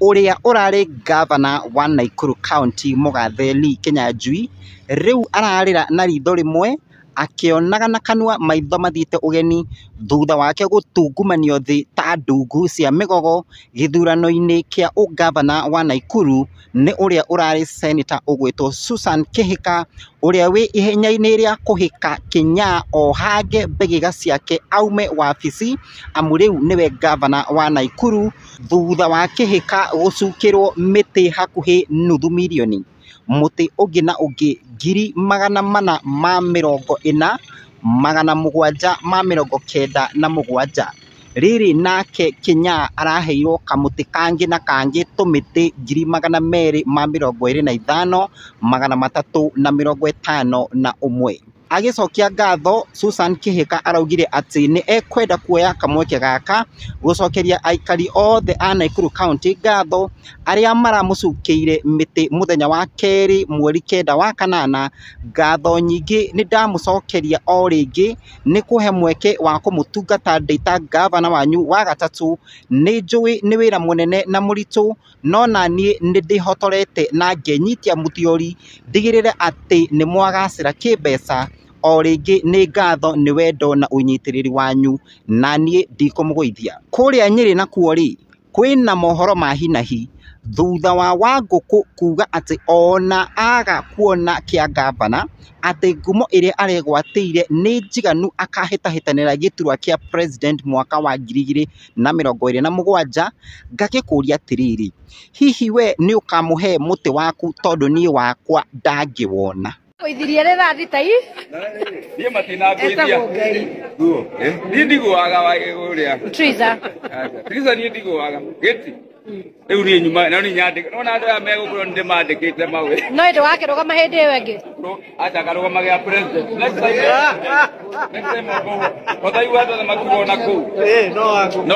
uria urari ngavana wa Naikuru County Mugathe Lee Kinyanjui riu ararira na ritho rimwe akionaga na kanua maitho mathiite ugeni thutha wake gutungumanio thi ta ndungu cia migogo githurano-ini kia ungavana wa Naikuru ni uria urari seneta ugwitwo Susan Kihika uria wi ihenya-ini ria kuhika o hange mbegiga ciake aume wabici amu riu niwe ngavana wa Naikuru thutha wa kihika gucukirwo miti hakuhi nuthu mirioni muti ungi na ungi ngiri magana mana ma mirongo ina magana mugwanja ma mirongo kenda na mugwanja riri nake Kinya araheirwo kamuti kangi na kangi tumiti ngiri magana meri ma mirongo iri na ithano magana matatu na mirongo itano na umwe agicokia ngatho Susan Kihika araugire ati ni ekwenda kuoya kamweke gaka gucokeria aikari othe a Nakuru County ngatho aria maramucukiire miti muthenya wa keri mweri kenda wa kanana ngatho nyingi ni ndamucokeria o ringi ni kuhe mweke wa kumutungata ndita gavana wanyu wa gatatu ni njui ni wira munene na muritu no na ni ni ndihotorete na ngenyitia mutiori ndigirire ati ni mwagacira kibesa o rĩngĩ nĩ ngatho nĩ wendo na ũnyitirĩri wanyu na niĩ ndikũmũgũithia. Kũrĩa Nyĩrĩ nakuo rĩ, kwĩna mohoro ma hi na hi thutha wa Wangũkũ kuuga atĩ ona aga kuona kĩa ngavana atĩ ngumo ĩrĩa aregwatĩire nĩ njiganu akahĩtahĩtanĩra gĩturwa kĩa president mwaka wa ngiri igĩrĩ na mĩrongo ĩrĩ na mũgwanja, ngagĩkũria atĩrĩrĩ, hihi we nĩ ũkamũhe mũtĩ waku tondũ niĩ wakwa ndangĩwona. Ngũithirie ta niä matinambä ria eh? niä ndigåaga wagå rä a niä ndigåaga gäti rä u niä nyuma no nona andå aya megå korwo nä ndä mandä kä te mau no ä ndå wakä rå gama hä ndä ä yo ä ngä acakarå gama gä a othaiwa makuona kå u